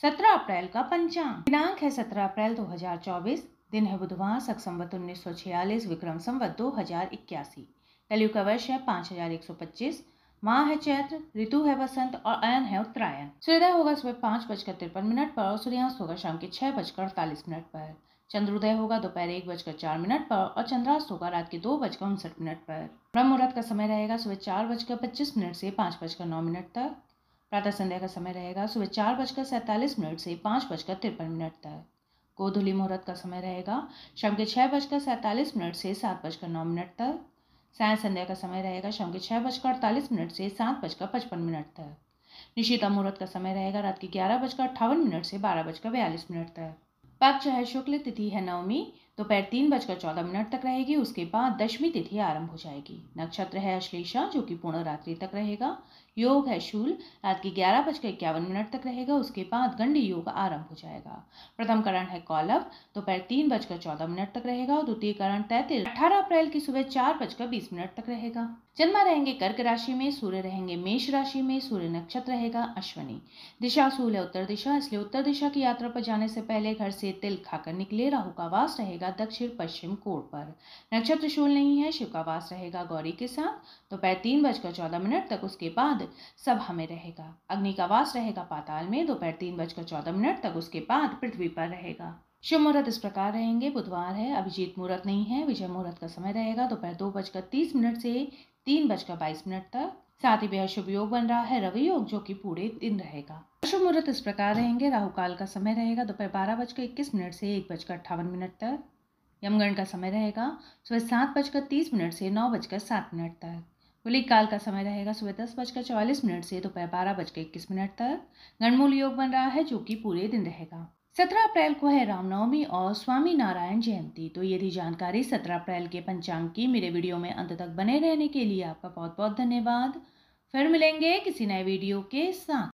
सत्रह अप्रैल का पंचांग दिनांक है सत्रह अप्रैल 2024 दिन है बुधवार सख संवत उन्नीस सौ छियालीस विक्रम संवत दो हजार इक्यासी कलयुग का वर्ष है पाँच हजार एक सौ पच्चीस माह है चैत्र ऋतु है वसंत और अयन है उत्तरायण सूर्योदय होगा सुबह पाँच बजकर तिरपन मिनट पर और सूर्यास्त होगा शाम के छह बजकर अड़तालीस मिनट पर चंद्रोदय होगा दोपहर एक बजकर चार मिनट पर और चंद्रास्त होगा रात के दो बजकर उनसठ मिनट पर ब्रह्म मुहूर्त का समय रहेगा सुबह चार बजकर पच्चीस मिनट से पाँच बजकर नौ मिनट तक प्रातः संध्या का समय रहेगा सुबह चार बजकर सैंतालीस मिनट से पाँच बजकर तिरपन मिनट तक गोधुली मुहूर्त का समय रहेगा शाम के छः बजकर सैंतालीस मिनट से सात बजकर नौ मिनट तक साय संध्या का समय रहेगा शाम के छः बजकर अड़तालीस मिनट से सात बजकर पचपन मिनट तक निशिता मुहूर्त का समय रहेगा रात के ग्यारह बजकर अट्ठावन मिनट से बारह बजकर बयालीस मिनट तक पक्ष है शुक्ल तिथि है नवमी दोपहर तो तीन बजकर चौदह मिनट तक रहेगी उसके बाद दशमी तिथि आरंभ हो जाएगी नक्षत्र है अश्लेषा जो कि पूर्ण रात्रि तक रहेगा योग है शूल रात की ग्यारह बजकर इक्यावन मिनट तक रहेगा उसके बाद गंड योग आरंभ हो जाएगा प्रथम करण है कौलभ दोपहर तीन बजकर चौदह मिनट तक रहेगा और द्वितीय करण तैतीस अठारह अप्रैल की सुबह चार बजकर बीस मिनट तक रहेगा जन्मा रहेंगे कर्क राशि में सूर्य रहेंगे मेष राशि में सूर्य नक्षत्र रहेगा अश्वनी दिशा सूल है उत्तर दिशा इसलिए उत्तर दिशा की यात्रा पर जाने से पहले घर से तिल खाकर निकले राहु का वास रहेगा रहेगा दक्षिण पश्चिम कोण पर नक्षत्र शूल नहीं है शिव का वास रहेगा गौरी के साथ दोपहर तो तीन बजकर चौदह मिनट तक उसके बाद सभा में रहेगा अग्नि का वास रहेगा पाताल में दोपहर तीन बजकर चौदह मिनट तक उसके बाद पृथ्वी पर रहेगा शिव मुहूर्त इस प्रकार रहेंगे बुधवार है अभिजीत मुहूर्त नहीं है विजय मुहूर्त का समय रहेगा दोपहर दो, बजकर तीस मिनट से तीन बजकर बाईस मिनट तक साथ ही बेहद शुभ योग बन रहा है रवि योग जो कि पूरे दिन रहेगा अशुभ मुहूर्त इस प्रकार रहेंगे राहु काल का समय रहेगा दोपहर बारह बजकर इक्कीस मिनट से एक बजकर अट्ठावन मिनट तक यमगण का समय रहेगा सुबह सात बजकर तीस मिनट से नौ बजकर सात मिनट तक कुलिक काल का समय रहेगा सुबह दस बजकर चौवालीस मिनट से दोपहर बारह बजकर इक्कीस मिनट तक गणमूल योग बन रहा है जो कि पूरे दिन रहेगा सत्रह अप्रैल को है रामनवमी और स्वामी नारायण जयंती तो ये थी जानकारी सत्रह अप्रैल के पंचांग की मेरे वीडियो में अंत तक बने रहने के लिए आपका बहुत बहुत धन्यवाद फिर मिलेंगे किसी नए वीडियो के साथ